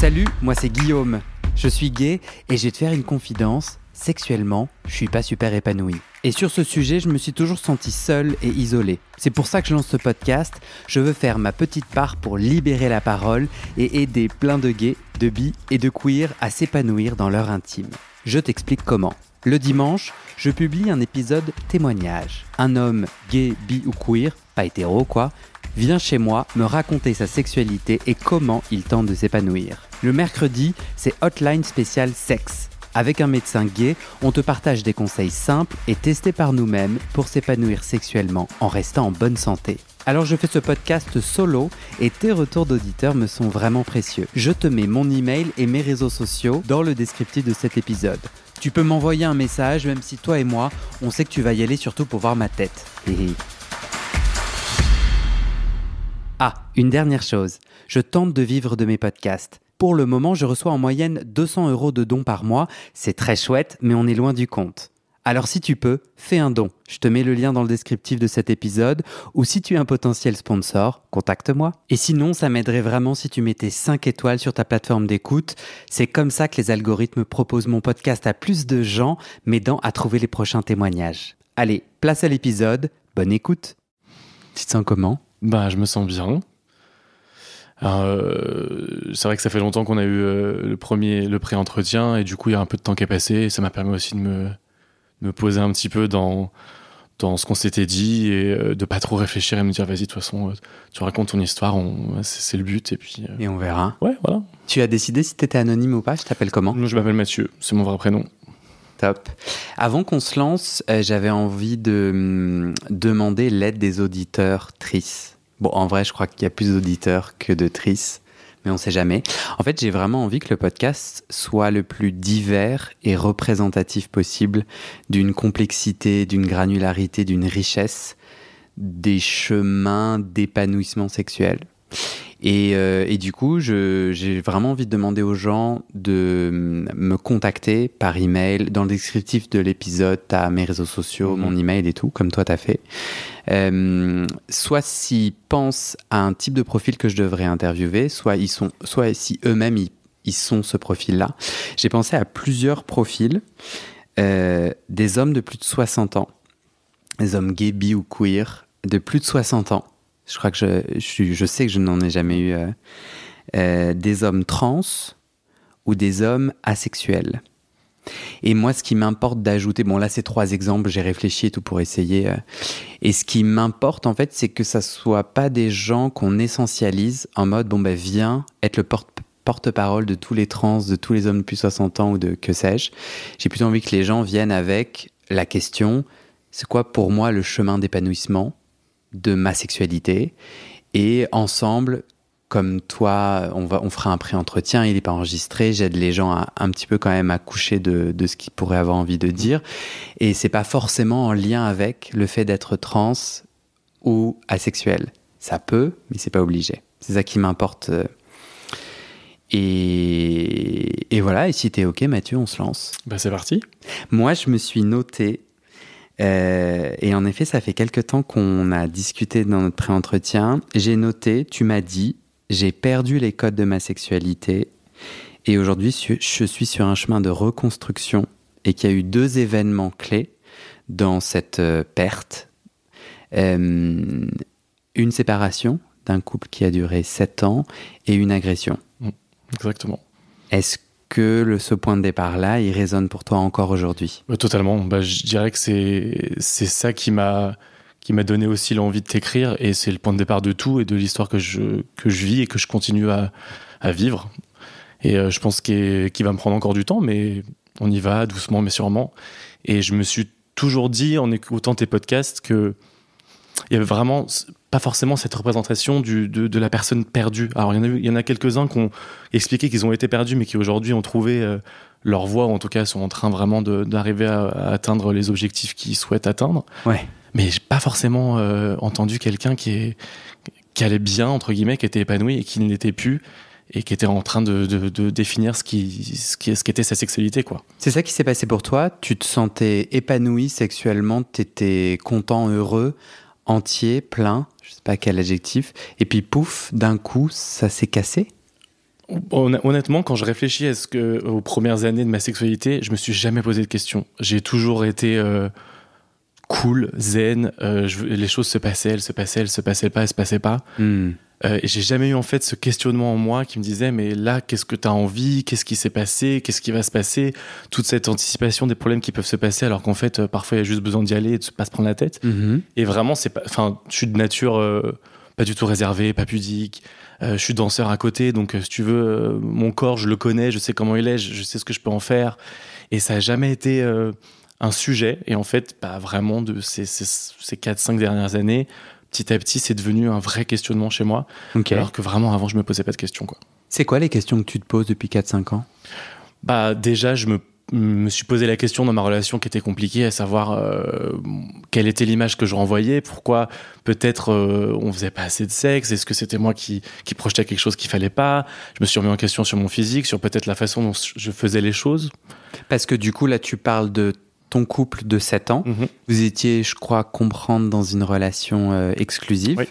Salut, moi c'est Guillaume. Je suis gay et j'ai vais te faire une confidence. Sexuellement, je suis pas super épanoui. Et sur ce sujet, je me suis toujours senti seul et isolé. C'est pour ça que je lance ce podcast. Je veux faire ma petite part pour libérer la parole et aider plein de gays, de bi et de queer à s'épanouir dans leur intime. Je t'explique comment. Le dimanche, je publie un épisode témoignage. Un homme gay, bi ou queer, pas hétéro quoi, Viens chez moi me raconter sa sexualité et comment il tente de s'épanouir. Le mercredi, c'est Hotline spécial sexe. Avec un médecin gay, on te partage des conseils simples et testés par nous-mêmes pour s'épanouir sexuellement en restant en bonne santé. Alors je fais ce podcast solo et tes retours d'auditeurs me sont vraiment précieux. Je te mets mon email et mes réseaux sociaux dans le descriptif de cet épisode. Tu peux m'envoyer un message même si toi et moi, on sait que tu vas y aller surtout pour voir ma tête. Ah, une dernière chose. Je tente de vivre de mes podcasts. Pour le moment, je reçois en moyenne 200 euros de dons par mois. C'est très chouette, mais on est loin du compte. Alors si tu peux, fais un don. Je te mets le lien dans le descriptif de cet épisode. Ou si tu es un potentiel sponsor, contacte-moi. Et sinon, ça m'aiderait vraiment si tu mettais 5 étoiles sur ta plateforme d'écoute. C'est comme ça que les algorithmes proposent mon podcast à plus de gens, m'aidant à trouver les prochains témoignages. Allez, place à l'épisode. Bonne écoute. Tu te sens comment bah, je me sens bien. Euh, c'est vrai que ça fait longtemps qu'on a eu euh, le premier, le pré-entretien, et du coup, il y a un peu de temps qui est passé, et ça m'a permis aussi de me, poser un petit peu dans, dans ce qu'on s'était dit, et euh, de pas trop réfléchir et me dire, vas-y, de toute façon, tu racontes ton histoire, c'est, le but, et puis. et on verra. Ouais, voilà. Tu as décidé si t'étais anonyme ou pas, je t'appelle comment Je m'appelle Mathieu, c'est mon vrai prénom. Avant qu'on se lance, euh, j'avais envie de hum, demander l'aide des auditeurs tristes. Bon, en vrai, je crois qu'il y a plus d'auditeurs que de tristes, mais on ne sait jamais. En fait, j'ai vraiment envie que le podcast soit le plus divers et représentatif possible d'une complexité, d'une granularité, d'une richesse des chemins d'épanouissement sexuel. Euh, et, du coup, j'ai vraiment envie de demander aux gens de me contacter par email. Dans le descriptif de l'épisode, tu as mes réseaux sociaux, mhm. mon email et tout, comme toi, tu as fait. Euh, soit s'ils pensent à un type de profil que je devrais interviewer, soit, ils sont, soit si eux-mêmes ils, sont ce profil-là. J'ai pensé à plusieurs profils euh, des hommes de plus de 60 ans, des hommes gays, bi ou queer de plus de 60 ans je crois que je, je, sais que je n'en ai jamais eu. Euh, euh, des hommes trans ou des hommes asexuels. Et moi, ce qui m'importe d'ajouter, bon là, c'est trois exemples, j'ai réfléchi tout pour essayer. Euh, et ce qui m'importe, en fait, c'est que ça soit pas des gens qu'on essentialise en mode, bon ben, viens être le porte porte-parole de tous les trans, de tous les hommes depuis 60 ans ou de que sais-je. J'ai plutôt envie que les gens viennent avec la question, c'est quoi pour moi le chemin d'épanouissement de ma sexualité. Et ensemble, comme toi, on, va, on fera un pré-entretien, il n'est pas enregistré, j'aide les gens à, un petit peu quand même à coucher de, ce qu'ils pourraient avoir envie de mhm. dire. Et c'est pas forcément en lien avec le fait d'être trans ou asexuel. Ça peut, mais c'est pas obligé. C'est ça qui m'importe. Euh. Et, et, voilà, et si t'es OK, Mathieu, on se lance. Bah, c'est parti. Moi, je me suis noté euh, et en effet, ça fait quelques temps qu'on a discuté dans notre pré-entretien. J'ai noté, tu m'as dit, j'ai perdu les codes de ma sexualité. Et aujourd'hui, je suis sur un chemin de reconstruction et qu'il y a eu deux événements clés dans cette euh, perte. Euh, une séparation d'un couple qui a duré 7 ans et une agression. Mm, exactement. Est-ce que le, ce point de départ-là, il résonne pour toi encore aujourd'hui Totalement. Bah, je dirais que c'est ça qui m'a qui m'a donné aussi l'envie de t'écrire et c'est le point de départ de tout et de l'histoire que je, que je vis et que je continue à, vivre. Et euh, je pense qu'il va me prendre encore du temps, mais on y va doucement mais sûrement. Et je me suis toujours dit en écoutant tes podcasts que il y avait vraiment pas forcément cette représentation du, de, de, la personne perdue. Alors, il y en a, quelques-uns qui ont expliqué qu'ils ont été perdus, mais qui aujourd'hui ont trouvé euh, leur voie, ou en tout cas sont en train vraiment d'arriver à, atteindre les objectifs qu'ils souhaitent atteindre. Ouais. Mais j'ai pas forcément euh, entendu quelqu'un qui, est, qui allait bien, entre guillemets, qui était épanoui et qui ne l'était plus et qui était en train de, de, définir ce qui, ce qui ce qu'était sa sexualité quoi. C'est ça qui s'est passé pour toi, tu te sentais épanoui sexuellement, tu étais content, heureux, entier, plein je sais pas quel adjectif, et puis pouf, d'un coup, ça s'est cassé Honnêtement, quand je réfléchis à ce que, aux premières années de ma sexualité, je me suis jamais posé de questions. J'ai toujours été euh, cool, zen. Euh, je, les choses se passaient, elles se passaient, elles se passaient pas, elles se passaient pas. Hmm. Euh, et j'ai jamais eu en fait ce questionnement en moi qui me disait mais là qu'est-ce que tu as envie, qu'est-ce qui s'est passé, qu'est-ce qui va se passer, toute cette anticipation des problèmes qui peuvent se passer alors qu'en fait euh, parfois il y a juste besoin d'y aller et de pas se prendre la tête. Mm-hmm. Et vraiment c'est enfin je suis de nature euh, pas du tout réservée, pas pudique. je suis danseur à côté, donc si tu veux, mon corps, je le connais, je sais comment il est, je, sais ce que je peux en faire. Et ça a jamais été un sujet. Et en fait, pas vraiment, de ces, ces, ces 4-5 dernières années, petit à petit, c'est devenu un vrai questionnement chez moi. Alors que vraiment, avant, je me posais pas de questions. Quoi. C'est quoi les questions que tu te poses depuis 4-5 ans Bah déjà, je me, suis posé la question dans ma relation qui était compliquée, à savoir euh, quelle était l'image que je renvoyais, pourquoi peut-être on euh, on faisait pas assez de sexe, est-ce que c'était moi qui, qui projetais quelque chose qu'il fallait pas Je me suis remis en question sur mon physique, sur peut-être la façon dont je faisais les choses. Parce que du coup, là, tu parles de ton couple de 7 ans, mhm. vous étiez, je crois, comprendre dans une relation euh, exclusive.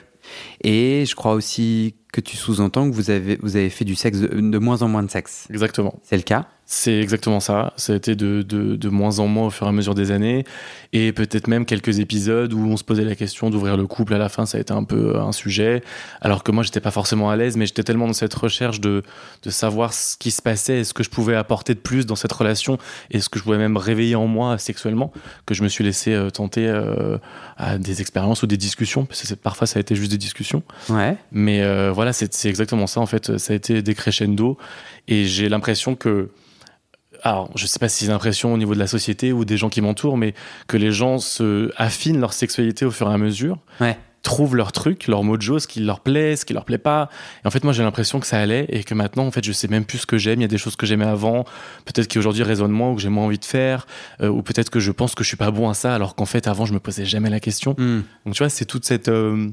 Et je crois aussi que tu sous-entends que vous avez, vous avez fait du sexe de moins en moins de sexe. Exactement. C'est le cas. C'est exactement ça. Ça a été de, de, de, moins en moins au fur et à mesure des années. Et peut-être même quelques épisodes où on se posait la question d'ouvrir le couple à la fin, ça a été un peu un sujet. Alors que moi, j'étais pas forcément à l'aise, mais j'étais tellement dans cette recherche de, de savoir ce qui se passait et ce que je pouvais apporter de plus dans cette relation et ce que je pouvais même réveiller en moi sexuellement que je me suis laissé euh, tenter euh, à des expériences ou des discussions. Parce que parfois, ça a été juste des discussions. Ouais. Mais euh, voilà, c'est exactement ça. En fait, ça a été des crescendo. Et j'ai l'impression que alors je sais pas si c'est l'impression au niveau de la société ou des gens qui m'entourent, mais que les gens se affinent leur sexualité au fur et à mesure. trouvent leur truc, leur mojo, ce qui leur plaît, ce qui leur plaît pas. Et en fait, moi, j'ai l'impression que ça allait et que maintenant, en fait, je sais même plus ce que j'aime. Il y a des choses que j'aimais avant, peut-être qui aujourd'hui résonnent moins ou que j'ai moins envie de faire, euh, ou peut-être que je pense que je suis pas bon à ça, alors qu'en fait, avant, je me posais jamais la question. Hmm. Donc, tu vois, c'est toute cette, euh,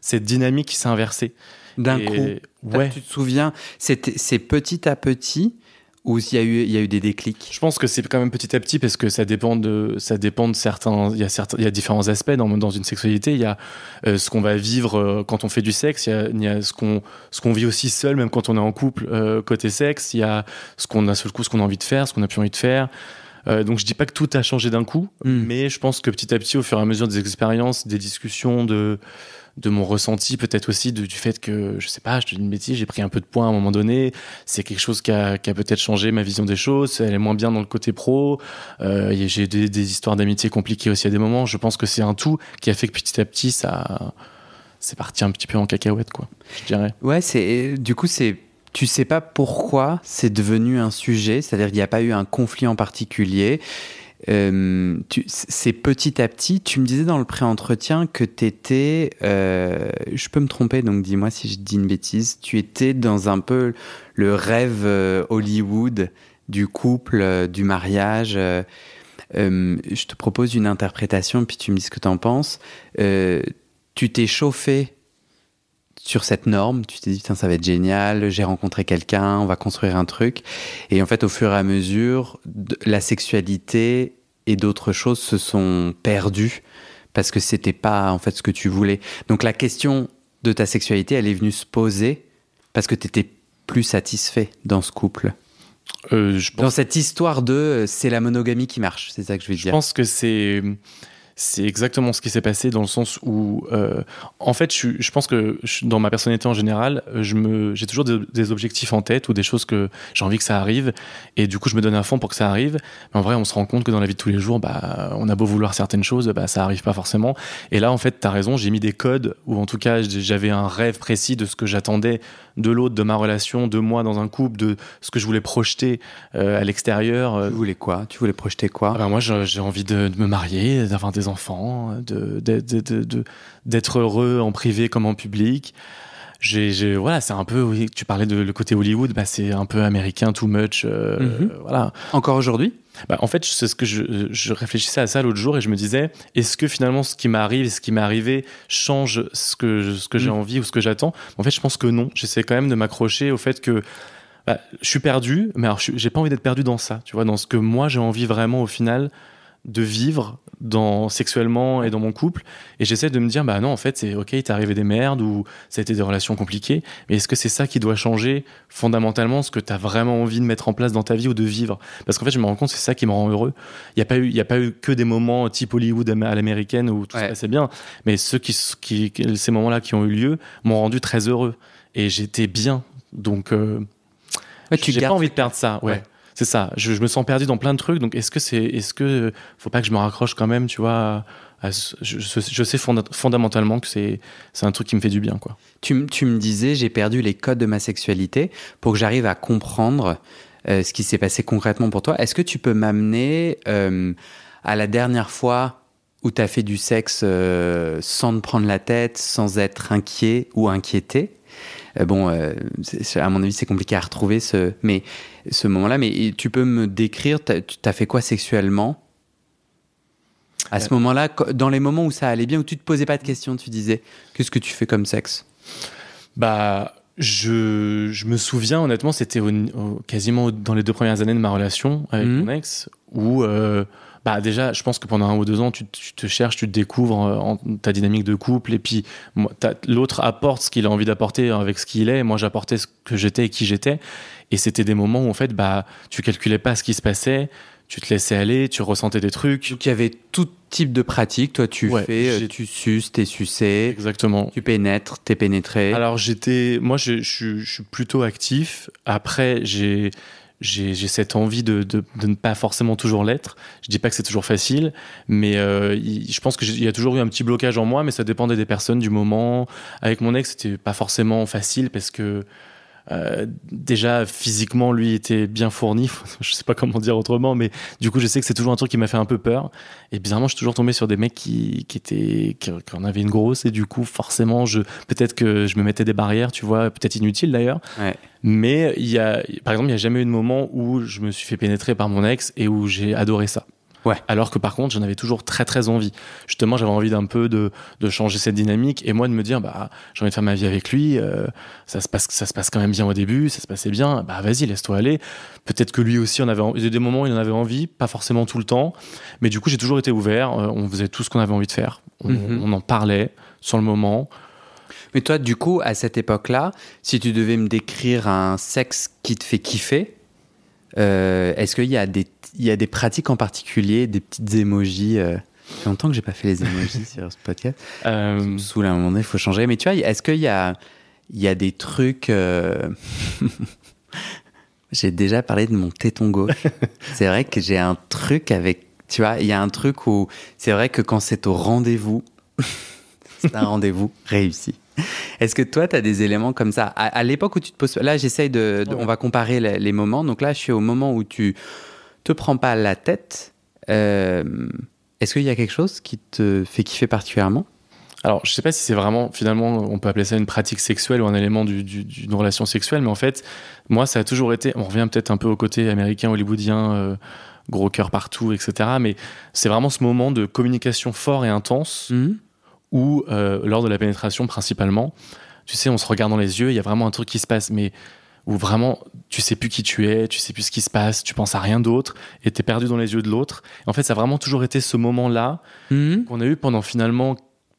cette dynamique qui s'est inversée. D'un coup, ouais. tu te souviens, c'est petit à petit, ou s'il y, a eu, il y a eu des déclics Je pense que c'est quand même petit à petit parce que ça dépend de, ça dépend de certains. Il y, a il y a différents aspects dans, dans une sexualité. Il y a euh, ce qu'on va vivre euh, quand on fait du sexe, il y a, ce qu'on vit aussi seul, même quand on est en couple, euh, côté sexe. Il y a ce qu'on a, ce qu'on a envie de faire, ce qu'on n'a plus envie de faire. donc je dis pas que tout a changé d'un coup, hmm. mais je pense que petit à petit, au fur et à mesure des expériences, des discussions, de de mon ressenti, peut-être aussi du fait que, je sais pas, je te dis une bêtise, j'ai pris un peu de poids à un moment donné. C'est quelque chose qui a, peut-être changé ma vision des choses. Elle est moins bien dans le côté pro. Euh, j'ai des, des histoires d'amitié compliquées aussi à des moments. Je pense que c'est un tout qui a fait que petit à petit, ça, c'est parti un petit peu en cacahuète, quoi. Je dirais. Ouais, c'est, du coup, c'est tu sais pas pourquoi c'est devenu un sujet, c'est-à-dire qu'il n'y a pas eu un conflit en particulier. Euh, c'est petit à petit. Tu me disais dans le pré-entretien que tu étais, euh, je peux me tromper, donc dis-moi si je dis une bêtise, tu étais dans un peu le rêve euh, Hollywood du couple, du mariage. je te propose une interprétation, puis tu me dis ce que tu en penses. tu t'es chauffé sur cette norme, tu t'es dit ça va être génial, j'ai rencontré quelqu'un, on va construire un truc. Et en fait au fur et à mesure, la sexualité et d'autres choses se sont perdues parce que c'était pas en fait ce que tu voulais. Donc la question de ta sexualité, elle est venue se poser parce que tu étais plus satisfait dans ce couple. Euh, dans cette histoire de euh, c'est la monogamie qui marche, c'est ça que je veux dire. Je pense que c'est c'est exactement ce qui s'est passé dans le sens où, euh, en fait, je, pense que dans ma personnalité en général, j'ai toujours des, objectifs en tête ou des choses que j'ai envie que ça arrive, et du coup, je me donne un fond pour que ça arrive. Mais en vrai, on se rend compte que dans la vie de tous les jours, bah, on a beau vouloir certaines choses, bah, ça arrive pas forcément. Et là, en fait, tu as raison, j'ai mis des codes, ou en tout cas, j'avais un rêve précis de ce que j'attendais de l'autre, de ma relation, de moi dans un couple, de ce que je voulais projeter euh, à l'extérieur. Euh. Tu voulais quoi Tu voulais projeter quoi ah ben, Moi, j'ai envie de, me marier, d'avoir des enfants, d'être de, heureux en privé comme en public j'ai voilà, c'est un peu. Oui, tu parlais de le côté Hollywood, bah, c'est un peu américain, too much. Euh, mhm. voilà. Encore aujourd'hui bah, En fait, c'est ce que je, je, réfléchissais à ça l'autre jour et je me disais, est-ce que finalement ce qui m'arrive, ce qui m'est arrivé, change ce que ce que j'ai mhm. envie ou ce que j'attends En fait, je pense que non. J'essaie quand même de m'accrocher au fait que bah, je suis perdu, mais alors j'ai pas envie d'être perdu dans ça, tu vois, dans ce que moi j'ai envie vraiment au final de vivre dans, sexuellement et dans mon couple. Et j'essaie de me dire, bah non, en fait, c'est ok, t'es arrivé des merdes ou ça a été des relations compliquées, mais est-ce que c'est ça qui doit changer fondamentalement ce que t'as vraiment envie de mettre en place dans ta vie ou de vivre Parce qu'en fait, je me rends compte, c'est ça qui me rend heureux. Il n'y a, pas eu, y a pas eu que des moments type Hollywood à l'américaine où tout se passait bien, mais ceux qui, ces moments-là qui ont eu lieu m'ont rendu très heureux et j'étais bien. Donc, euh, tu j'ai pas envie de perdre ça. ouais c'est ça. Je, me sens perdu dans plein de trucs. Donc, est-ce que c'est, est-ce que faut pas que je me raccroche quand même, tu vois je, sais fondamentalement que c'est, c'est un truc qui me fait du bien, quoi. Tu, me disais, j'ai perdu les codes de ma sexualité pour que j'arrive à comprendre euh, ce qui s'est passé concrètement pour toi. Est-ce que tu peux m'amener euh, à la dernière fois où tu as fait du sexe euh, sans te prendre la tête, sans être inquiet ou inquiété bon, à mon avis, c'est compliqué à retrouver ce. Mais ce moment-là. Mais tu peux me décrire, tu as, fait quoi sexuellement à ce euh. moment-là, dans les moments où ça allait bien, où tu te posais pas de questions, tu disais qu'est-ce que tu fais comme sexe Bah, je, me souviens honnêtement, c'était quasiment dans les deux premières années de ma relation avec mmh. mon ex, où euh, bah déjà, je pense que pendant un ou deux ans, tu, te cherches, tu te découvres euh, en, ta dynamique de couple, et puis l'autre apporte ce qu'il a envie d'apporter avec ce qu'il est, moi j'apportais ce que j'étais et qui j'étais, et c'était des moments où en fait, bah, tu calculais pas ce qui se passait, tu te laissais aller, tu ressentais des trucs. Donc il y avait tout type de pratiques. Toi, tu fais, euh, tu suces, t'es sucé. Exactement. Tu pénètres, t'es pénétré. Alors j'étais, moi, je, suis plutôt actif. Après, j'ai j'ai cette envie de, de, ne pas forcément toujours l'être. Je dis pas que c'est toujours facile, mais euh, je pense qu'il y a toujours eu un petit blocage en moi, mais ça dépendait des personnes, du moment. Avec mon ex, c'était pas forcément facile parce que euh, déjà physiquement lui était bien fourni je sais pas comment dire autrement mais du coup je sais que c'est toujours un truc qui m'a fait un peu peur et bizarrement je suis toujours tombé sur des mecs qui, étaient qui, en avaient une grosse et du coup forcément je peut-être que je me mettais des barrières tu vois peut-être inutile d'ailleurs mais il y a par exemple il y a jamais eu de moment où je me suis fait pénétrer par mon ex et où j'ai adoré ça alors que par contre, j'en avais toujours très très envie. Justement, j'avais envie d'un peu de, changer cette dynamique et moi de me dire, bah, j'ai envie de faire ma vie avec lui. Euh, ça se passe, ça se passe quand même bien au début, ça se passait bien. Bah, vas-y, laisse-toi aller. Peut-être que lui aussi, on avait, il y a des moments où il en avait envie, pas forcément tout le temps, mais du coup, j'ai toujours été ouvert. Euh, on faisait tout ce qu'on avait envie de faire. Mhm. on en parlait sur le moment. Mais toi, du coup, à cette époque-là, si tu devais me décrire un sexe qui te fait kiffer, euh, est-ce qu'il y, a des, il y a des pratiques en particulier, des petites émojis euh... Ça longtemps que j'ai pas fait les émojis sur ce podcast. Euh... Sous la un moment il faut changer. Mais tu vois, est-ce qu'il y a, il y a des trucs. Euh, j'ai déjà parlé de mon téton gauche. c'est vrai que j'ai un truc avec. Tu vois, il y a un truc où. C'est vrai que quand c'est au rendez-vous, c'est un rendez-vous réussi. Est-ce que toi, tu as des éléments comme ça À, l'époque où tu te poses. Là, j'essaye de, On va comparer les, moments. Donc là, je suis au moment où tu te prends pas la tête. Euh, est-ce qu'il y a quelque chose qui te fait kiffer particulièrement alors, je ne sais pas si c'est vraiment, finalement, on peut appeler ça une pratique sexuelle ou un élément d'une relation sexuelle, mais en fait, moi, ça a toujours été, on revient peut-être un peu au côté américain, hollywoodien, euh, gros cœur partout, etc. Mais c'est vraiment ce moment de communication fort et intense mmh ou euh, lors de la pénétration principalement, tu sais, on se regarde dans les yeux, il y a vraiment un truc qui se passe, mais où vraiment tu sais plus qui tu es, tu sais plus ce qui se passe, tu penses à rien d'autre et tu es perdu dans les yeux de l'autre. En fait, ça a vraiment toujours été ce moment-là mhm. qu'on a eu pendant finalement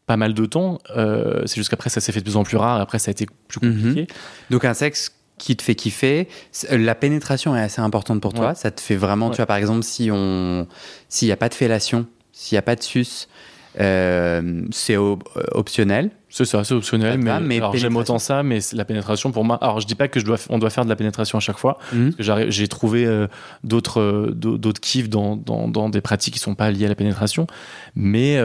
pas mal de temps. Euh, c'est c'est qu'après, ça s'est fait de plus en plus rare. Après, ça a été plus mhm. compliqué. Donc un sexe qui te fait kiffer. Euh, la pénétration est assez importante pour toi. Ça te fait vraiment. Tu vois, par exemple, si on s'il n'y a pas de fellation, s'il n'y a pas de sus, euh, euh, c'est optionnel. C'est assez optionnel, mais, j'aime autant ça, mais la pénétration pour moi. Alors je dis pas que je dois, on doit faire de la pénétration à chaque fois. Mhm. J'ai trouvé euh, d'autres, d'autres kiffs dans, dans, des pratiques qui sont pas liées à la pénétration, mais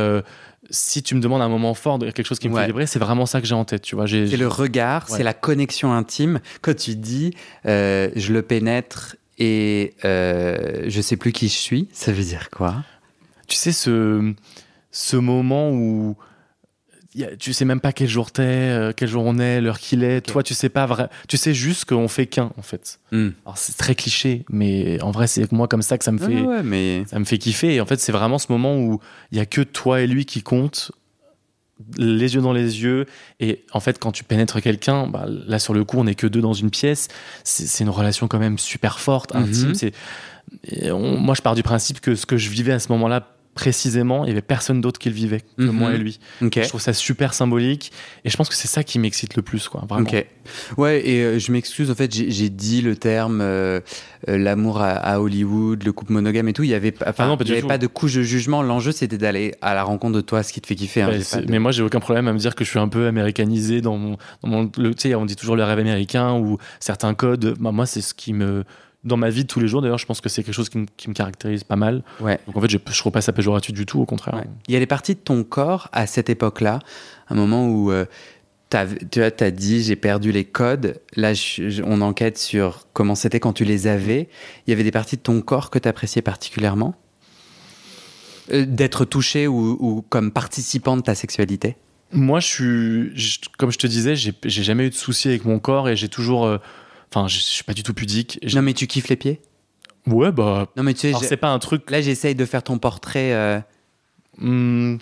si tu me demandes un moment fort, quelque chose qui me fait vibrer, c'est vraiment ça que j'ai en tête, tu vois. C'est le regard, c'est la connexion intime. Quand tu dis, je le pénètre et je sais plus qui je suis, ça veut dire quoi Tu sais ce ce moment où tu sais même pas quel jour t'es, euh, quel jour on est, l'heure qu'il est. Toi, tu sais pas vrai. Tu sais juste qu'on fait qu'un en fait. Hmm. Alors c'est très cliché, mais en vrai, c'est moi comme ça que ça me fait, ça me fait kiffer. Et en fait, c'est vraiment ce moment où il y a que toi et lui qui compte les yeux dans les yeux. Et en fait, quand tu pénètres quelqu'un, bah, là sur le coup, on n'est que deux dans une pièce. C'est une relation quand même super forte, mhm. intime. C'est moi, je pars du principe que ce que je vivais à ce moment-là précisément, il y avait personne d'autre qui le vivait que mhm. moi et lui. Je trouve ça super symbolique et je pense que c'est ça qui m'excite le plus, quoi, vraiment. Ouais, et euh, je m'excuse, en fait, j'ai dit le terme euh, euh, l'amour à, Hollywood, le couple monogame et tout. Il n'y avait, ah pas, de couche de jugement. L'enjeu, c'était d'aller à la rencontre de toi, ce qui te fait kiffer. Hein, bah, mais moi, j'ai aucun problème à me dire que je suis un peu américanisé dans mon. Tu sais, on dit toujours le rêve américain ou certains codes. Bah, moi, c'est ce qui me dans ma vie de tous les jours. D'ailleurs, je pense que c'est quelque chose qui, me caractérise pas mal. Ouais. Donc en fait, je, ne trouve pas ça péjoratif du tout, au contraire. Il y a des parties de ton corps à cette époque-là, un moment où euh, tu as, dit j'ai perdu les codes. Là, on enquête sur comment c'était quand tu les avais. Il y avait des parties de ton corps que tu appréciais particulièrement euh, D'être touché ou, comme participant de ta sexualité moi, je suis, comme je te disais, j'ai jamais eu de soucis avec mon corps et j'ai toujours euh, Enfin, je, ne suis pas du tout pudique. Non, mais tu kiffes les pieds Ouais, bah. Non, mais tu sais, c'est pas un truc. Là, j'essaye de faire ton portrait. Euh. Hmm,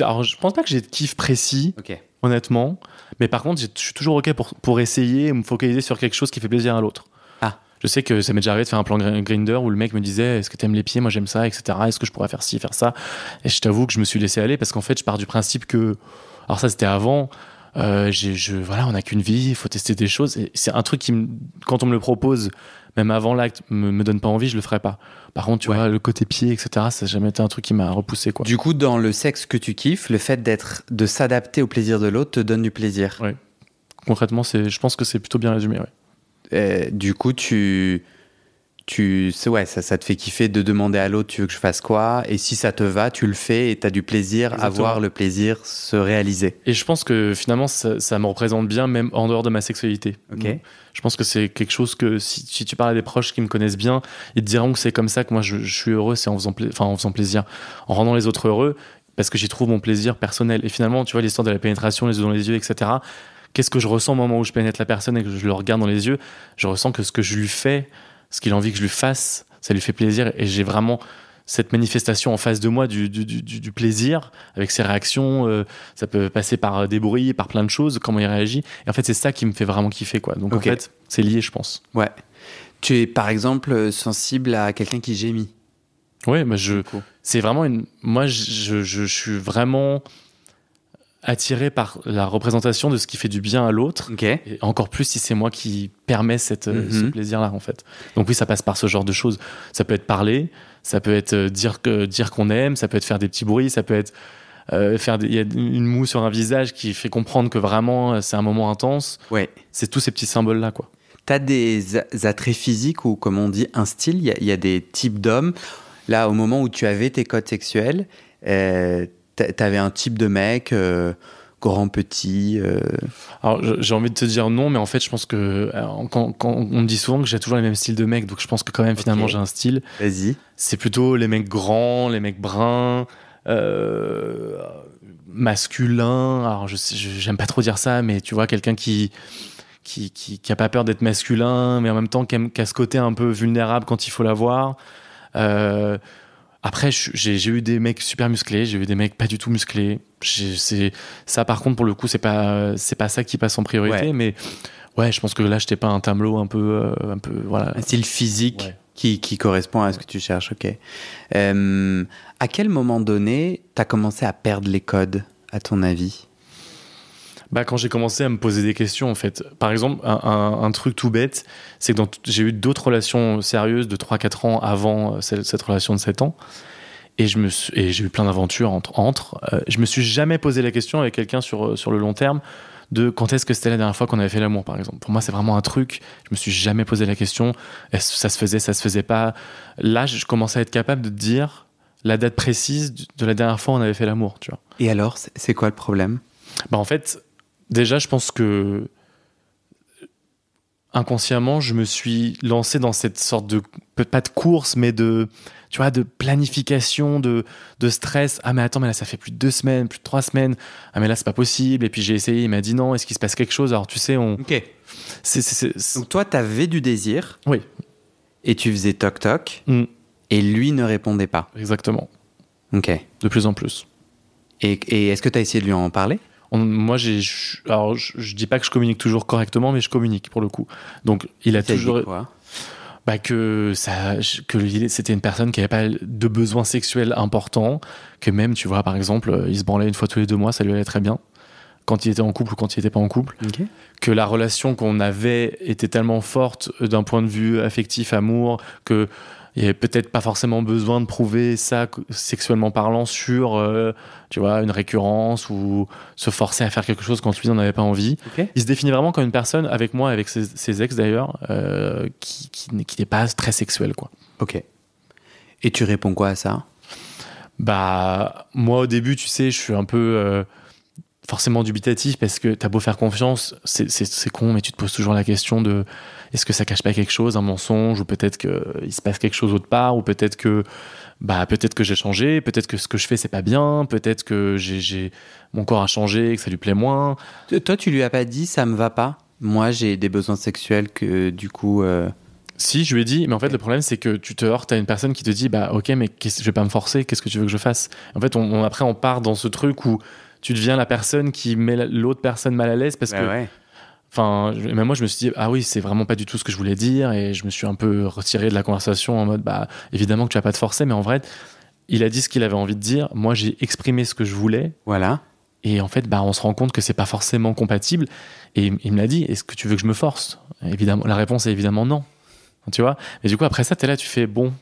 alors, je pense pas que j'ai de kiff précis. honnêtement. Mais par contre, je suis toujours OK pour, pour essayer et me focaliser sur quelque chose qui fait plaisir à l'autre. Ah. Je sais que ça m'est déjà arrivé de faire un plan grinder où le mec me disait Est-ce que t'aimes les pieds Moi j'aime ça, etc. Est-ce que je pourrais faire ci, faire ça Et je t'avoue que je me suis laissé aller parce qu'en fait, je pars du principe que. Alors ça, c'était avant. Euh, je, voilà, on n'a qu'une vie, il faut tester des choses. c'est un truc qui, quand on me le propose, même avant l'acte, me, me donne pas envie, je le ferai pas. Par contre, tu vois, le côté pied, etc., ça n'a jamais été un truc qui m'a repoussé. Quoi. Du coup, dans le sexe que tu kiffes, le fait d'être, de s'adapter au plaisir de l'autre te donne du plaisir. Concrètement, c'est, je pense que c'est plutôt bien résumé. du coup, tu tu ouais, ça, ça, te fait kiffer de demander à l'autre tu veux que je fasse quoi et si ça te va tu le fais et tu as du plaisir à voir le plaisir se réaliser et je pense que finalement ça, me représente bien même en dehors de ma sexualité ok je pense que c'est quelque chose que si, tu parles à des proches qui me connaissent bien ils te diront que c'est comme ça que moi je, suis heureux c'est en faisant enfin en plaisir en rendant les autres heureux parce que j'y trouve mon plaisir personnel et finalement tu vois l'histoire de la pénétration les yeux dans les yeux etc qu'est-ce que je ressens au moment où je pénètre la personne et que je le regarde dans les yeux je ressens que ce que je lui fais ce qu'il a envie que je lui fasse, ça lui fait plaisir et j'ai vraiment cette manifestation en face de moi du, plaisir avec ses réactions. Euh, ça peut passer par euh, des bruits, par plein de choses, comment il réagit. Et en fait, c'est ça qui me fait vraiment kiffer, quoi. Donc en fait, c'est lié, je pense. Ouais. Tu es par exemple euh, sensible à quelqu'un qui gémit. Ouais, bah je. C'est vraiment une. Moi, je, je, je suis vraiment attiré par la représentation de ce qui fait du bien à l'autre. encore plus si c'est moi qui permet cette, euh, ce mhm. plaisir-là, en fait. Donc oui, ça passe par ce genre de choses. Ça peut être parler, ça peut être euh, dire dire qu'on aime, ça peut être faire des petits bruits, ça peut être euh, faire une moue sur un visage qui fait comprendre que vraiment c'est un moment intense. Ouais. C'est tous ces petits symboles-là, quoi. T'as des attraits physiques ou, comme on dit, un style. Il y, a des types d'hommes. Là, au moment où tu avais tes codes sexuels, T'avais un type de mec euh, grand petit euh Alors j'ai envie de te dire non, mais en fait je pense que euh, quand, on me dit souvent que j'ai toujours les mêmes styles de mec, donc je pense que quand même finalement j'ai un style. Vas-y. C'est plutôt les mecs grands, les mecs bruns, masculins. Alors je j'aime pas trop dire ça, mais tu vois quelqu'un qui qui, qui, a pas peur d'être masculin, mais en même temps qui, a ce côté un peu vulnérable quand il faut l'avoir. Après, j'ai eu des mecs super musclés, j'ai eu des mecs pas du tout musclés. Ça, par contre, pour le coup, c'est pas, pas ça qui passe en priorité, mais ouais, je pense que là, j'étais pas un tableau un peu. Euh, un peu voilà. style physique qui, qui, correspond à ce que tu cherches, ok. Euh, à quel moment donné, tu as commencé à perdre les codes, à ton avis bah, quand j'ai commencé à me poser des questions, en fait. Par exemple, un, truc tout bête, c'est que j'ai eu d'autres relations sérieuses de 3-4 ans avant euh, cette, cette, relation de 7 ans. Et j'ai eu plein d'aventures entre. entre. Euh, je me suis jamais posé la question avec quelqu'un sur, euh, sur le long terme de quand est-ce que c'était la dernière fois qu'on avait fait l'amour, par exemple. Pour moi, c'est vraiment un truc. Je me suis jamais posé la question. Est-ce que ça se faisait, ça se faisait pas Là, je commençais à être capable de dire la date précise de la dernière fois qu'on avait fait l'amour, tu Et alors, c'est quoi le problème bah en fait, déjà, je pense que inconsciemment, je me suis lancé dans cette sorte de pas de course, mais de tu vois de planification, de de stress. Ah mais attends, mais là ça fait plus de deux semaines, plus de trois semaines. Ah mais là c'est pas possible. Et puis j'ai essayé, il m'a dit non. Est-ce qu'il se passe quelque chose Alors tu sais, on. Ok. C'est, Donc toi, t'avais du désir. Oui. Et tu faisais toc toc. Hmm. Et lui ne répondait pas. Exactement. Ok. De plus en plus. Et, et est-ce que tu as essayé de lui en parler moi, j'ai, alors, je, dis pas que je communique toujours correctement, mais je communique pour le coup. Donc, il a toujours. bah que ça, que c'était une personne qui avait pas de besoins sexuels importants, que même, tu vois, par exemple, euh, il se branlait une fois tous les deux mois, ça lui allait très bien quand il était en couple ou quand il n'était pas en couple. Que la relation qu'on avait était tellement forte euh, d'un point de vue affectif, amour, que il n'y avait peut-être pas forcément besoin de prouver ça sexuellement parlant sur euh, tu vois une récurrence ou se forcer à faire quelque chose quand lui n'en avait pas envie il se définit vraiment comme une personne avec moi avec ses, ex d'ailleurs euh, qui, qui, qui n'est pas très sexuelle quoi ok et tu réponds quoi à ça bah moi au début tu sais je suis un peu euh, forcément dubitatif parce que t'as beau faire confiance, c'est con, mais tu te poses toujours la question de est-ce que ça cache pas quelque chose, un mensonge, ou peut-être qu'il euh, se passe quelque chose autre part, ou peut-être que bah peut-être que j'ai changé, peut-être que ce que je fais c'est pas bien, peut-être que j'ai mon corps a changé, que ça lui plaît moins. Toi, tu lui as pas dit ça me va pas. Moi, j'ai des besoins sexuels que du coup. Euh, si, je lui ai dit, mais en fait, le problème, c'est que tu te heurtes à une personne qui te dit, bah, ok, mais je vais pas me forcer, qu'est-ce que tu veux que je fasse En fait, on, après, on part dans ce truc où tu deviens la personne qui met l'autre personne mal à l'aise parce ben que. Enfin, moi, je me suis dit, ah oui, c'est vraiment pas du tout ce que je voulais dire, et je me suis un peu retiré de la conversation en mode, bah, évidemment que tu vas pas de forcer, mais en vrai, il a dit ce qu'il avait envie de dire. Moi, j'ai exprimé ce que je voulais. Voilà. Et en fait, bah, on se rend compte que c'est pas forcément compatible. Et il me l'a dit, est-ce que tu veux que je me force Évidemment, la réponse est évidemment non. Tu vois Mais du coup, après ça, tu là, tu fais, bon,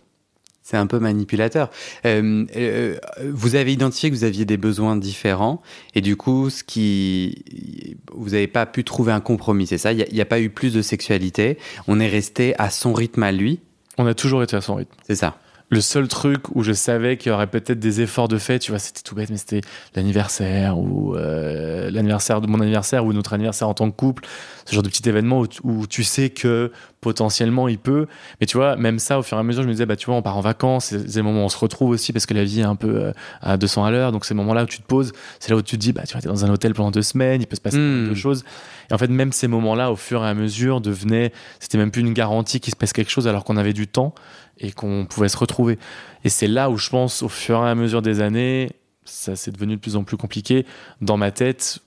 c'est un peu manipulateur. Euh, euh, vous avez identifié que vous aviez des besoins différents et du coup, ce qui, vous n'avez pas pu trouver un compromis, c'est ça Il n'y a, pas eu plus de sexualité. On est resté à son rythme à lui. On a toujours été à son rythme. C'est ça le seul truc où je savais qu'il y aurait peut-être des efforts de fait, tu vois, c'était tout bête, mais c'était l'anniversaire ou euh, l'anniversaire de mon anniversaire ou notre anniversaire en tant que couple, ce genre de petit événement où, tu sais que potentiellement il peut. Mais tu vois, même ça, au fur et à mesure, je me disais, bah tu vois, on part en vacances, c'est des moments où on se retrouve aussi parce que la vie est un peu euh, à 200 à l'heure, donc ces moments-là où tu te poses, c'est là où tu te dis, bah tu vas être dans un hôtel pendant deux semaines, il peut se passer quelque hmm. chose. Et en fait, même ces moments-là, au fur et à mesure, devenaient, c'était même plus une garantie qu'il se passe quelque chose alors qu'on avait du temps et qu'on pouvait se retrouver. Et c'est là où je pense, au fur et à mesure des années, ça s'est devenu de plus en plus compliqué dans ma tête,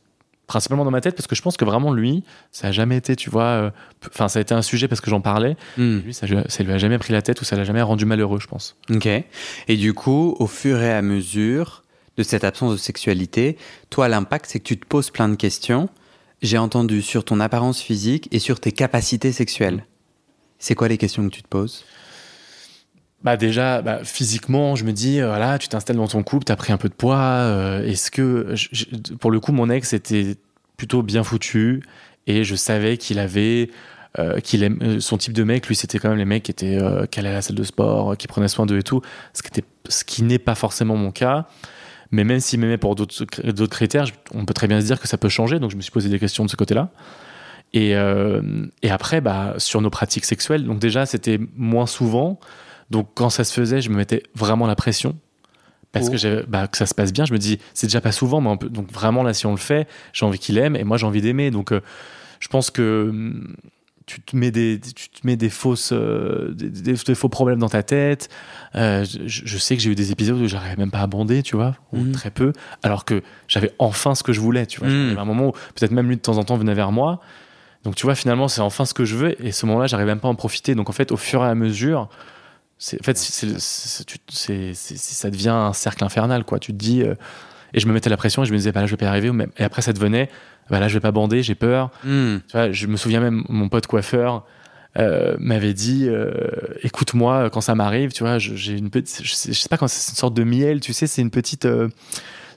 principalement dans ma tête, parce que je pense que vraiment lui, ça a jamais été, tu vois, euh, enfin ça a été un sujet parce que j'en parlais. Hmm. ça, ça, lui a jamais pris la tête ou ça l'a jamais rendu malheureux, je pense. Ok. Et du coup, au fur et à mesure de cette absence de sexualité, toi, l'impact, c'est que tu te poses plein de questions. J'ai entendu sur ton apparence physique et sur tes capacités sexuelles. C'est quoi les questions que tu te poses bah déjà, bah, physiquement, je me dis, euh, voilà, tu t'installes dans ton couple, t'as pris un peu de poids. Euh, est-ce que, pour le coup, mon ex était plutôt bien foutu et je savais qu'il avait, euh, qu'il aime, son type de mec, lui, c'était quand même les mecs qui étaient, qui allaient à la salle de sport, qui prenaient soin d'eux et tout, ce qui était, ce qui n'est pas forcément mon cas. Mais même s'il m'aimait pour d'autres critères, on peut très bien se dire que ça peut changer. Donc je me suis posé des questions de ce côté-là. Et, et après, bah, sur nos pratiques sexuelles, donc déjà, c'était moins souvent. Donc quand ça se faisait, je me mettais vraiment la pression parce que, oh. bah, que ça se passe bien. Je me dis, c'est déjà pas souvent, mais donc vraiment là, si on le fait, j'ai envie qu'il aime et moi j'ai envie d'aimer. Donc euh, je pense que mm, tu te mets des, tu te mets des fausses, euh, des, faux problèmes dans ta tête. Euh, je, sais que j'ai eu des épisodes où j'arrivais même pas à abonder, tu vois, ou mhm. très peu, alors que j'avais enfin ce que je voulais, tu vois. Mmh. un moment où peut-être même lui de temps en temps venait vers moi. Donc tu vois, finalement, c'est enfin ce que je veux et ce moment-là, j'arrivais même pas à en profiter. Donc en fait, au fur et à mesure, en fait, ça devient un cercle infernal, quoi. Tu te dis, euh, et je me mettais la pression et je me disais, bah là, je vais pas y arriver. et après, ça devenait, bah là, je vais pas bander, j'ai peur. Hmm. je me souviens même, mon pote coiffeur euh, m'avait dit, euh, écoute-moi, quand ça m'arrive, tu vois, j'ai une petite, je sais, pas quand c'est une sorte de miel, tu sais, c'est une petite,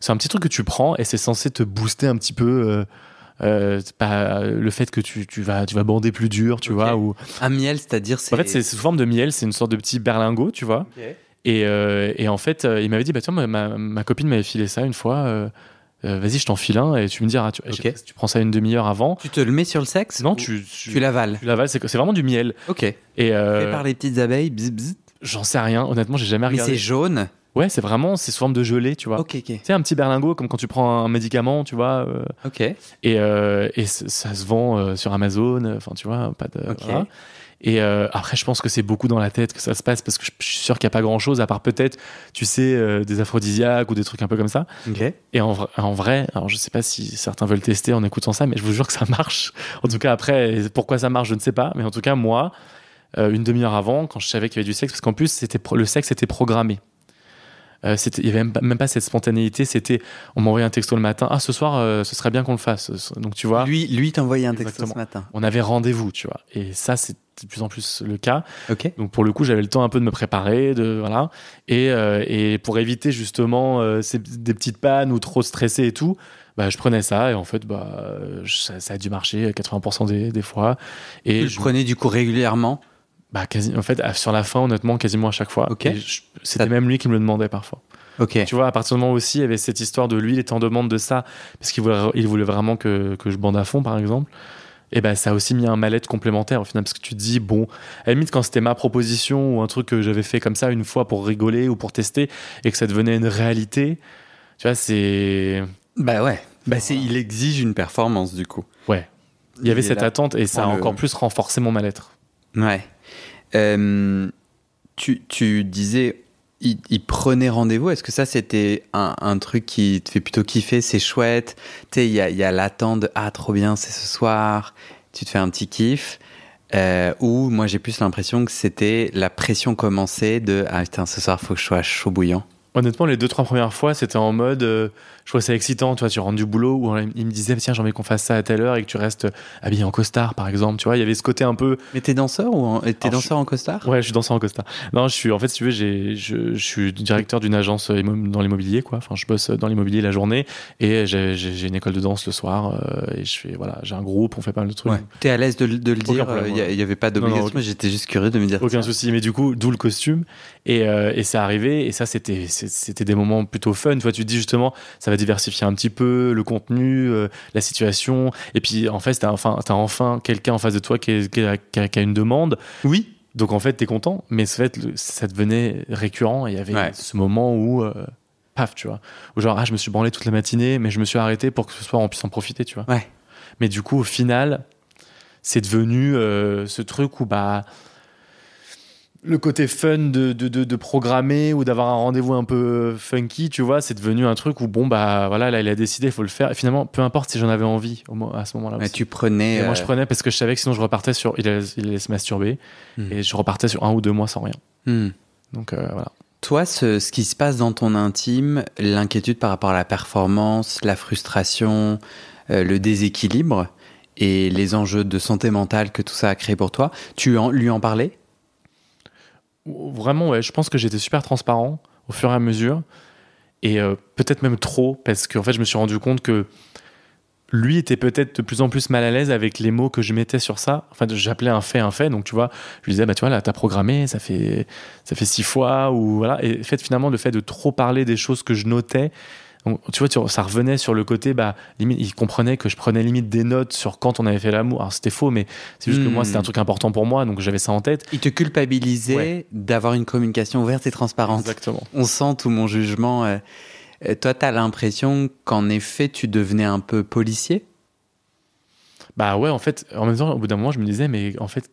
c'est un petit truc que tu prends et c'est censé te booster un petit peu euh, pas euh, le fait que tu, tu, vas, tu vas bander plus dur, tu vois. Ou... Un miel, c'est-à-dire c'est. En fait, c'est sous forme de miel, c'est une sorte de petit berlingot, tu vois. Et, euh, et, en fait, il m'avait dit, bah, tiens, ma, ma, copine m'avait filé ça une fois. Vas-y, je t'en file un et tu me diras. Tu, tu prends ça une demi-heure avant. Tu te le mets sur le sexe Non, tu, tu, l'avales. Tu l'avales, c'est vraiment du miel. Ok. Et Fait par les petites abeilles. J'en sais rien. Honnêtement, j'ai jamais regardé. Mais c'est jaune. Ouais, c'est vraiment c'est sous forme de gelée, tu vois. Ok, C'est un petit berlingot comme quand tu prends un médicament, tu vois. Euh, ok. Et, euh, et ça se vend euh, sur Amazon, enfin tu vois, pas de. Et après, je pense que c'est beaucoup dans la tête que ça se passe parce que je, suis sûr qu'il n'y a pas grand chose à part peut-être, tu sais, des aphrodisiaques ou des trucs un peu comme ça. Ok. Et en, vrai, alors je sais pas si certains veulent tester en écoutant ça, mais je vous jure que ça marche. En tout cas, après, pourquoi ça marche, je ne sais pas. Mais en tout cas, moi, une demi-heure avant, quand je savais qu'il y avait du sexe, parce qu'en plus, c'était le sexe était programmé. Euh, il n'y avait même pas, cette spontanéité. C'était, on m'envoyait un texto le matin. Ah, ce soir, euh, ce serait bien qu'on le fasse. Donc, tu vois. Lui, lui t'envoyait un texto ce matin. On avait rendez-vous, tu vois. Et ça, c'est de plus en plus le cas. Donc pour le coup, j'avais le temps un peu de me préparer, de voilà, et, euh, pour éviter justement des petites pannes ou trop stressé et tout, bah, je prenais ça et en fait bah ça, a dû marcher 80% des, des fois. Et je prenais du coup régulièrement bah, quasi, en fait, sur la fin, honnêtement, quasiment à chaque fois. C'était même lui qui me le demandait parfois. Tu vois, à partir du moment aussi, il y avait cette histoire de lui, il était en demande de ça, parce qu'il voulait, il voulait vraiment que, que je bande à fond, par exemple. Et bah, ça a aussi mis un mal-être complémentaire au final, parce que tu te dis, bon, à la limite, quand c'était ma proposition ou un truc que j'avais fait comme ça une fois pour rigoler ou pour tester, et que ça devenait une réalité, tu vois, c'est. Bah ouais. Bah c'est, il exige une performance du coup. Ouais. Il y avait cette attente et ça a encore plus renforcé mon mal-être. Ouais. Euh, tu, disais, il, prenait rendez-vous. Est-ce que ça, c'était un, truc qui te fait plutôt kiffer C'est chouette. Tu il y a, y a l'attente de Ah, trop bien, c'est ce soir. Tu te fais un petit kiff. Euh, ou moi, j'ai plus l'impression que c'était la pression commencée de Ah, putain, ce soir, faut que je sois chaud bouillant. Honnêtement, les deux, trois premières fois, c'était en mode, euh, je trouvais ça excitant, tu vois, tu rentres du boulot, ou il me disait, tiens, j'ai envie qu'on fasse ça à telle heure et que tu restes habillé en costard, par exemple, tu vois, il y avait ce côté un peu. Mais t'es danseur ou t'es danseur en costard Ouais, je suis danseur en costard. Non, je suis, en fait, si tu veux, je, je, suis directeur d'une agence euh, dans l'immobilier, quoi. Enfin, je bosse dans l'immobilier la journée et j'ai une école de danse le soir euh, et je fais, voilà, j'ai un groupe, on fait pas mal de trucs. Ouais. T'es à l'aise de, le dire, il y n'y avait pas d'obligation, j'étais juste curieux de me dire. Aucun souci, mais du coup, d'où le costume et, et ça et ça, c'était c'était des moments plutôt fun. Tu tu te dis justement, ça va diversifier un petit peu le contenu, euh, la situation. Et puis, en fait, tu as enfin, enfin quelqu'un en face de toi qui, a, une demande. Oui, donc en fait, tu es content, mais fait, ça devenait récurrent il y avait ce moment où, euh, paf, tu vois, Ou genre, ah, je me suis branlé toute la matinée, mais je me suis arrêté pour que ce soir on puisse en profiter, tu vois. Mais du coup, au final, c'est devenu euh, ce truc où, bah, le côté fun de, de, de, programmer ou d'avoir un rendez-vous un peu funky, tu vois, c'est devenu un truc où, bon, bah voilà, là, il a décidé, il faut le faire. Et finalement, peu importe si j'en avais envie au à ce moment-là. Tu prenais. moi, je euh, prenais parce que je savais que sinon, je repartais sur. Il allait, se masturber hmm. et je repartais sur un ou deux mois sans rien. Hmm. Donc, euh, voilà. Toi, ce, ce, qui se passe dans ton intime, l'inquiétude par rapport à la performance, la frustration, euh, le déséquilibre et les enjeux de santé mentale que tout ça a créé pour toi, tu en, lui en parlais vraiment, je pense que j'étais super transparent au fur et à mesure. Et euh, peut-être même trop, parce que fait, je me suis rendu compte que lui était peut-être de plus en plus mal à l'aise avec les mots que je mettais sur ça. Enfin, j'appelais un fait un fait. Donc, tu vois, je lui disais, bah, tu vois, là, t'as programmé, ça fait, ça fait six fois, ou voilà. Et finalement, le fait de trop parler des choses que je notais, donc, tu vois, ça revenait sur le côté, bah, il comprenait que je prenais limite des notes sur quand on avait fait l'amour. Alors, c'était faux, mais c'est juste que moi, c'était un hmm. truc important pour moi, donc j'avais ça en tête. Il te culpabilisait d'avoir une communication ouverte et transparente. Exactement. On sent tout mon jugement. Euh, euh, toi, tu as l'impression qu'en effet, tu devenais un peu policier Bah ouais, en fait, en même temps, au bout d'un moment, je me disais, mais en fait,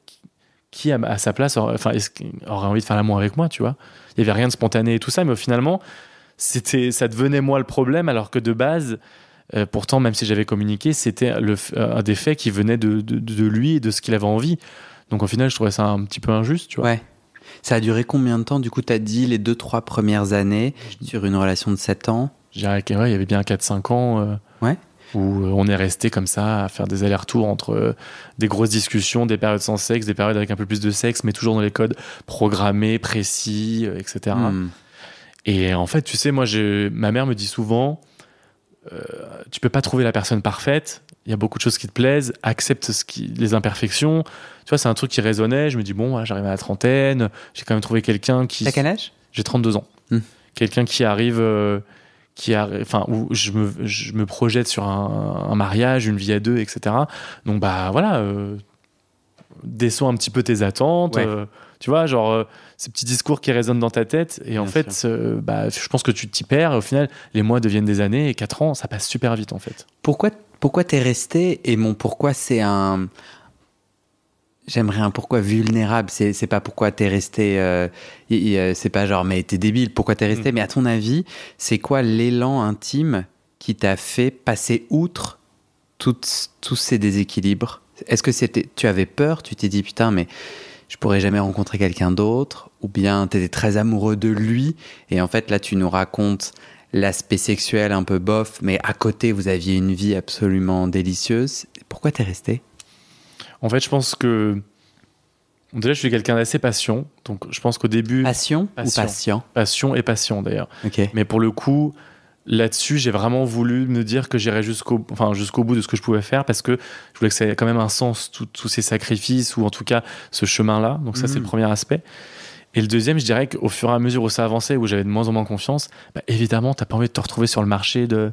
qui à, sa place aurait, aurait envie de faire l'amour avec moi, tu vois. Il n'y avait rien de spontané et tout ça, mais finalement, c'était, ça devenait moi le problème, alors que de base, euh, pourtant, même si j'avais communiqué, c'était euh, un des faits qui venait de, lui et de ce qu'il avait envie. Donc au final, je trouvais ça un petit peu injuste, tu Ça a duré combien de temps Du coup, tu as dit les deux, trois premières années sur une relation de 7 ans J'ai ouais, il y avait bien 4-5 ans. Euh, où on est resté comme ça à faire des allers-retours entre des grosses discussions, des périodes sans sexe, des périodes avec un peu plus de sexe, mais toujours dans les codes programmés, précis, etc. Et en fait, tu sais, moi, ma mère me dit souvent, euh, tu peux pas trouver la personne parfaite. Il y a beaucoup de choses qui te plaisent. Accepte ce qui, les imperfections. Tu vois, c'est un truc qui résonnait. Je me dis bon, j'arrive à la trentaine. J'ai quand même trouvé quelqu'un qui. T'as quel âge J'ai 32 ans. Hmm. Quelqu'un qui arrive, euh, qui enfin où je me, je me, projette sur un, mariage, une vie à deux, etc. Donc bah voilà, euh, descends un petit peu tes attentes. Ouais. Euh, tu vois, genre ce euh, ces petits discours qui résonnent dans ta tête. Et en fait, euh, bah, je pense que tu t'y perds. au final, les mois deviennent des années et 4 ans, ça passe super vite en fait. Pourquoi, pourquoi t'es resté Et mon pourquoi, c'est un. J'aimerais un pourquoi vulnérable. C'est pas pourquoi t'es resté. Euh, c'est pas genre, mais t'es débile, pourquoi t'es resté mm. Mais à ton avis, c'est quoi l'élan intime qui t'a fait passer outre tous ces déséquilibres Est-ce que c'était, tu avais peur Tu t'es dit, putain, mais je pourrais jamais rencontrer quelqu'un d'autre, ou bien tu étais très amoureux de lui, et en fait là tu nous racontes l'aspect sexuel un peu bof, mais à côté vous aviez une vie absolument délicieuse. Pourquoi t'es resté En fait je pense que... Déjà je suis quelqu'un d'assez passion. donc je pense qu'au début... Passion, ou patient Passion et patient d'ailleurs. Mais pour le coup, là-dessus, j'ai vraiment voulu me dire que j'irais jusqu'au enfin, jusqu'au bout de ce que je pouvais faire parce que je voulais que ça ait quand même un sens, tous ces sacrifices ou en tout cas ce chemin-là. Donc, ça, c'est le mm. premier aspect. Et le deuxième, je dirais qu'au fur et à mesure où ça avançait, où j'avais de moins en moins confiance, bah, évidemment, t'as pas envie de te retrouver sur le marché de.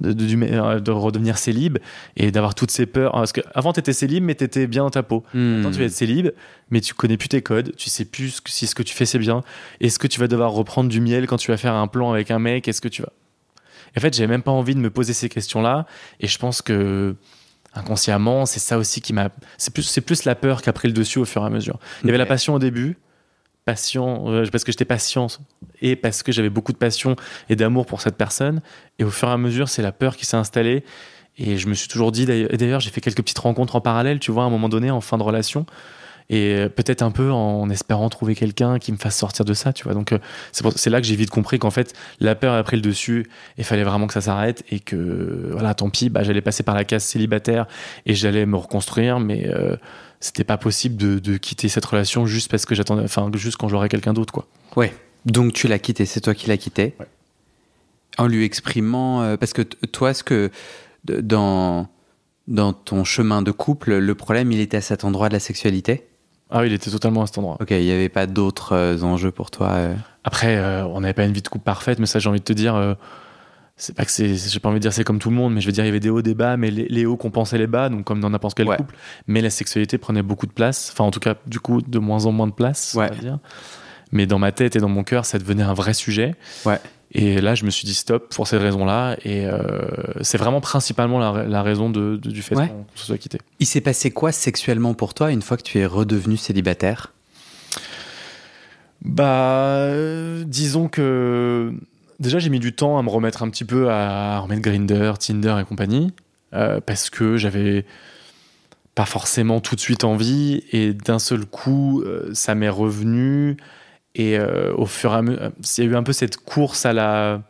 De, de, euh, redevenir célib et d'avoir toutes ces peurs. Parce qu'avant, tu étais célib, mais tu étais bien dans ta peau. Mm. Maintenant, tu vas être célib, mais tu connais plus tes codes, tu sais plus si ce que tu fais, c'est bien. Est-ce que tu vas devoir reprendre du miel quand tu vas faire un plan avec un mec Est-ce que tu vas en fait, j'avais même pas envie de me poser ces questions-là. Et je pense que inconsciemment, c'est ça aussi qui m'a. C'est plus, c'est plus la peur qui a pris le dessus au fur et à mesure. Il y avait la passion au début, passion, euh, parce que j'étais patient et parce que j'avais beaucoup de passion et d'amour pour cette personne. Et au fur et à mesure, c'est la peur qui s'est installée. Et je me suis toujours dit, d'ailleurs, j'ai fait quelques petites rencontres en parallèle, tu vois, à un moment donné, en fin de relation et peut-être un peu en espérant trouver quelqu'un qui me fasse sortir de ça, tu vois. Donc euh, c'est là que j'ai vite compris qu'en fait la peur a pris le dessus et fallait vraiment que ça s'arrête et que voilà, tant pis, bah, j'allais passer par la case célibataire et j'allais me reconstruire, mais euh, c'était pas possible de, quitter cette relation juste parce que j'attendais, enfin juste quand j'aurais quelqu'un d'autre, quoi. Ouais. Donc tu l'as quitté, c'est toi qui l'as quitté. En lui exprimant, euh, parce que toi, ce que dans dans ton chemin de couple, le problème, il était à cet endroit de la sexualité ah oui, il était totalement à cet endroit. Ok, il n'y avait pas d'autres euh, enjeux pour toi euh Après, euh, on n'avait pas une vie de couple parfaite, mais ça, j'ai envie de te dire, c'est pas que c'est, j'ai pas envie de dire c'est comme tout le monde, mais je veux dire, il y avait des hauts, des bas, mais les, hauts compensaient les bas, donc comme dans n'importe quel couple. Mais la sexualité prenait beaucoup de place, enfin, en tout cas, du coup, de moins en moins de place, dire. Mais dans ma tête et dans mon cœur, ça devenait un vrai sujet. Ouais. Et là, je me suis dit stop pour ces raisons-là. Et euh, c'est vraiment principalement la, raison du fait qu'on se soit quitté. Il s'est passé quoi sexuellement pour toi une fois que tu es redevenu célibataire Bah, disons que déjà j'ai mis du temps à me remettre un petit peu à, remettre Grinder, Tinder et compagnie, euh, parce que j'avais pas forcément tout de suite envie. Et d'un seul coup, euh, ça m'est revenu. Et euh, au fur et à mesure, euh, il y a eu un peu cette course à la.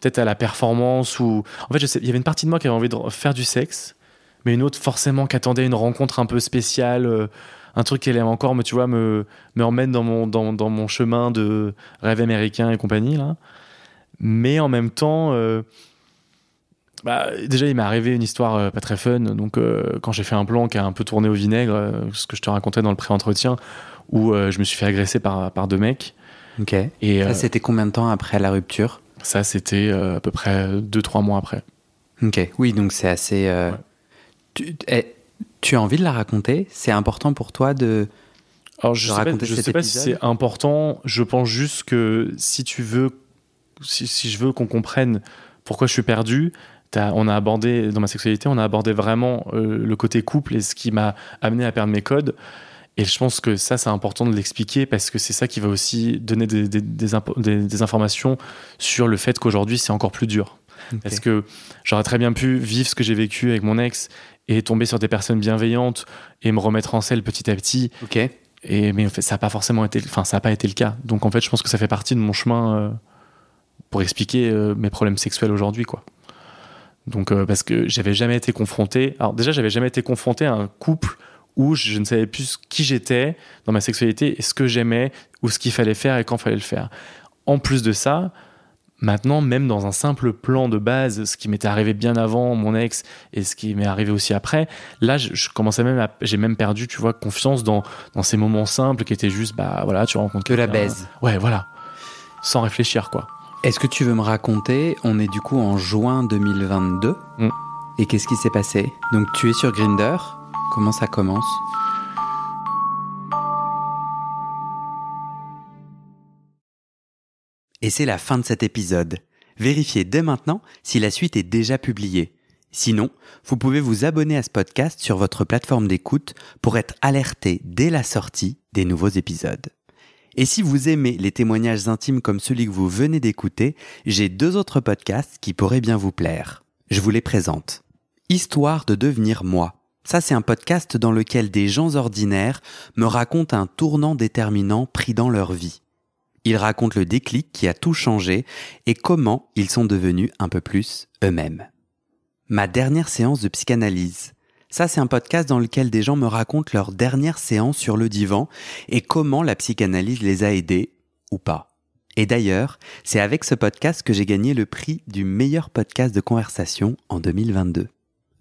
Peut-être à la performance ou. En fait, il y avait une partie de moi qui avait envie de faire du sexe, mais une autre forcément qui attendait une rencontre un peu spéciale, euh, un truc qui, aime encore, mais tu vois, me, me emmène dans mon, dans, mon chemin de rêve américain et compagnie, là. Mais en même temps. Bah, déjà, il m'est arrivé une histoire euh, pas très fun. Donc, euh, quand j'ai fait un plan qui a un peu tourné au vinaigre, euh, ce que je te racontais dans le pré-entretien, où je me suis fait agresser par, par deux mecs. Ok. Et, ça, c'était combien de temps après la rupture Ça, c'était à peu près 2-3 mois après. Ok. Oui, donc c'est assez. Eh, tu, as envie de la raconter C'est important pour toi de. Alors, je ne sais, pas, si c'est important. Je pense juste que si tu veux. Si, si je veux qu'on comprenne pourquoi je suis perdu, on a abordé, dans ma sexualité, on a abordé vraiment euh, le côté couple et ce qui m'a amené à perdre mes codes. Et je pense que ça, c'est important de l'expliquer parce que c'est ça qui va aussi donner des, informations sur le fait qu'aujourd'hui, c'est encore plus dur. Parce que j'aurais très bien pu vivre ce que j'ai vécu avec mon ex et tomber sur des personnes bienveillantes et me remettre en selle petit à petit. Et, mais ça n'a pas forcément été, enfin, ça pas été le cas. Donc en fait, je pense que ça fait partie de mon chemin euh, pour expliquer euh, mes problèmes sexuels aujourd'hui, quoi. Donc, euh, parce que j'avais jamais été confronté. Alors, déjà, j'avais jamais été confronté à un couple où je ne savais plus qui j'étais dans ma sexualité et ce que j'aimais ou ce qu'il fallait faire et quand fallait le faire. En plus de ça, maintenant, même dans un simple plan de base, ce qui m'était arrivé bien avant mon ex et ce qui m'est arrivé aussi après, là, je, commençais même j'ai même perdu, tu vois, confiance dans, ces moments simples qui étaient juste, bah voilà, tu rencontres. que la baise. Ouais, voilà. Sans réfléchir, quoi. Est-ce que tu veux me raconter On est du coup en juin 2022. Mm. Et qu'est-ce qui s'est passé Donc tu es sur Grinder. Comment ça commence Et c'est la fin de cet épisode. Vérifiez dès maintenant si la suite est déjà publiée. Sinon, vous pouvez vous abonner à ce podcast sur votre plateforme d'écoute pour être alerté dès la sortie des nouveaux épisodes. Et si vous aimez les témoignages intimes comme celui que vous venez d'écouter, j'ai deux autres podcasts qui pourraient bien vous plaire. Je vous les présente. Histoire de devenir moi. Ça, c'est un podcast dans lequel des gens ordinaires me racontent un tournant déterminant pris dans leur vie. Ils racontent le déclic qui a tout changé et comment ils sont devenus un peu plus eux-mêmes. Ma dernière séance de psychanalyse. Ça, c'est un podcast dans lequel des gens me racontent leur dernière séance sur le divan et comment la psychanalyse les a aidés ou pas. Et d'ailleurs, c'est avec ce podcast que j'ai gagné le prix du meilleur podcast de conversation en 2022.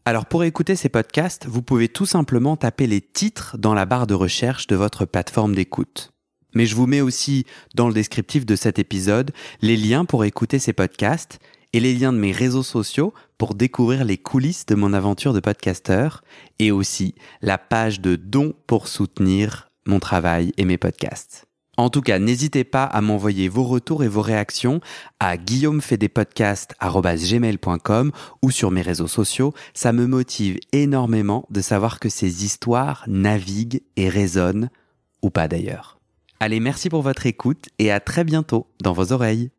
Alors pour écouter ces podcasts, vous pouvez tout simplement taper les titres dans la barre de recherche de votre plateforme d'écoute. Mais je vous mets aussi dans le descriptif de cet épisode les liens pour écouter ces podcasts et les liens de mes réseaux sociaux pour découvrir les coulisses de mon aventure de podcasteur et aussi la page de dons pour soutenir mon travail et mes podcasts. En tout cas, n'hésitez pas à m'envoyer vos retours et vos réactions à guillaumefedepodcast.com ou sur mes réseaux sociaux. Ça me motive énormément de savoir que ces histoires naviguent et résonnent, ou pas d'ailleurs. Allez, merci pour votre écoute et à très bientôt dans vos oreilles.